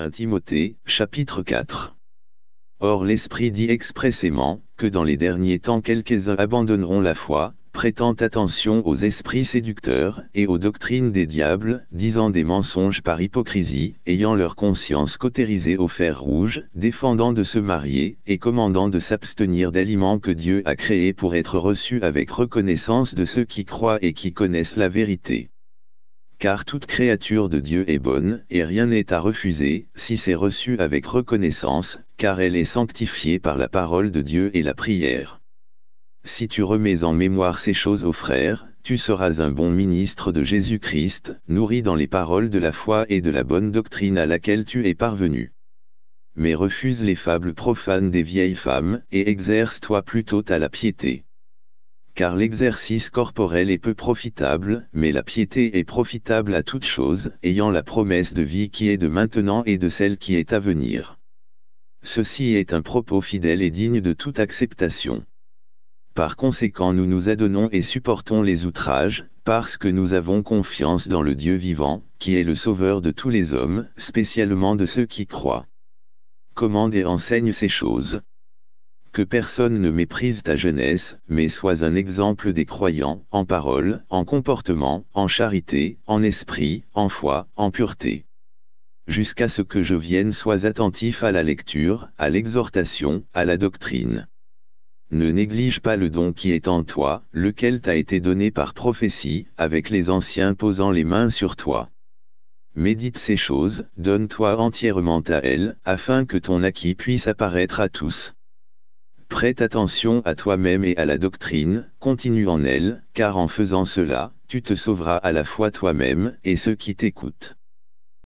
1 Timothée, chapitre 4 Or l'Esprit dit expressément, que dans les derniers temps quelques-uns abandonneront la foi, prêtant attention aux esprits séducteurs et aux doctrines des diables, disant des mensonges par hypocrisie, ayant leur conscience cautérisée au fer rouge, défendant de se marier et commandant de s'abstenir d'aliments que Dieu a créés pour être reçus avec reconnaissance de ceux qui croient et qui connaissent la vérité car toute créature de Dieu est bonne, et rien n'est à refuser, si c'est reçu avec reconnaissance, car elle est sanctifiée par la parole de Dieu et la prière. Si tu remets en mémoire ces choses aux frères, tu seras un bon ministre de Jésus-Christ, nourri dans les paroles de la foi et de la bonne doctrine à laquelle tu es parvenu. Mais refuse les fables profanes des vieilles femmes, et exerce-toi plutôt à la piété car l'exercice corporel est peu profitable, mais la piété est profitable à toute chose, ayant la promesse de vie qui est de maintenant et de celle qui est à venir. Ceci est un propos fidèle et digne de toute acceptation. Par conséquent nous nous adonnons et supportons les outrages, parce que nous avons confiance dans le Dieu vivant, qui est le sauveur de tous les hommes, spécialement de ceux qui croient. Commande et enseigne ces choses que personne ne méprise ta jeunesse, mais sois un exemple des croyants, en parole, en comportement, en charité, en esprit, en foi, en pureté. Jusqu'à ce que je vienne sois attentif à la lecture, à l'exhortation, à la doctrine. Ne néglige pas le don qui est en toi, lequel t'a été donné par prophétie, avec les anciens posant les mains sur toi. Médite ces choses, donne-toi entièrement à elles, afin que ton acquis puisse apparaître à tous. Prête attention à toi-même et à la doctrine, continue en elle, car en faisant cela, tu te sauveras à la fois toi-même et ceux qui t'écoutent.